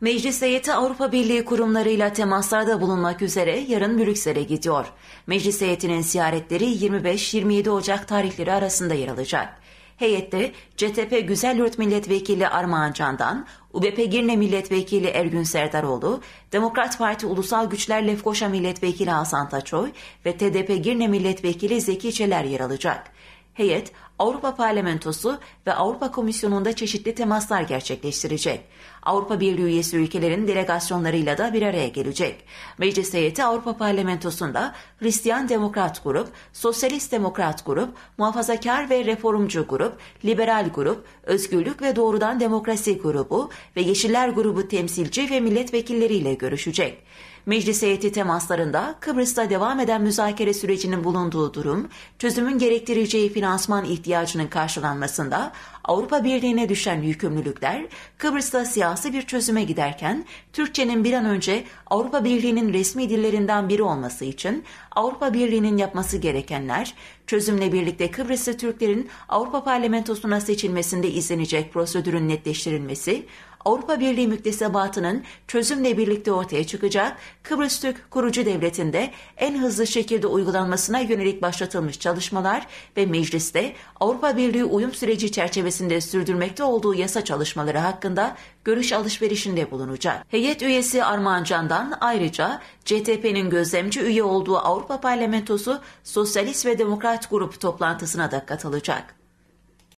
Meclis heyeti Avrupa Birliği kurumlarıyla temaslarda bulunmak üzere yarın Brüksel'e gidiyor. Meclis heyetinin ziyaretleri 25-27 Ocak tarihleri arasında yer alacak. Heyette CTP Güzelyurt Milletvekili Armağan Candan, UBP Girne Milletvekili Ergün Serdaroğlu, Demokrat Parti Ulusal Güçler Lefkoşa Milletvekili Hasan Taçoy ve TDP Girne Milletvekili Zeki Çeler yer alacak. Heyet Avrupa Parlamentosu ve Avrupa Komisyonu'nda çeşitli temaslar gerçekleştirecek. Avrupa Birliği üyesi ülkelerin delegasyonlarıyla da bir araya gelecek. Meclis heyeti Avrupa Parlamentosu'nda Hristiyan Demokrat Grup, Sosyalist Demokrat Grup, Muhafazakar ve Reformcu Grup, Liberal Grup, Özgürlük ve Doğrudan Demokrasi Grubu ve Yeşiller Grubu temsilci ve milletvekilleriyle görüşecek. Meclis heyeti temaslarında Kıbrıs'ta devam eden müzakere sürecinin bulunduğu durum, çözümün gerektireceği finansman ihtiyacı ihtiyacının karşılanmasında Avrupa Birliği'ne düşen yükümlülükler Kıbrıs'ta siyasi bir çözüme giderken Türkçenin bir an önce Avrupa Birliği'nin resmi dillerinden biri olması için Avrupa Birliği'nin yapması gerekenler çözümle birlikte Kıbrıslı Türklerin Avrupa Parlamentosu'na seçilmesinde izlenecek prosedürün netleştirilmesi, Avrupa Birliği müktesebatının çözümle birlikte ortaya çıkacak Kıbrıs Türk kurucu devletinde en hızlı şekilde uygulanmasına yönelik başlatılmış çalışmalar ve mecliste Avrupa Birliği uyum süreci çerçevesinde sürdürmekte olduğu yasa çalışmaları hakkında görüş alışverişinde bulunacak. Heyet üyesi Armağan Can'dan ayrıca CTP'nin gözlemci üye olduğu Avrupa Parlamentosu Sosyalist ve Demokrat Grup toplantısına da katılacak.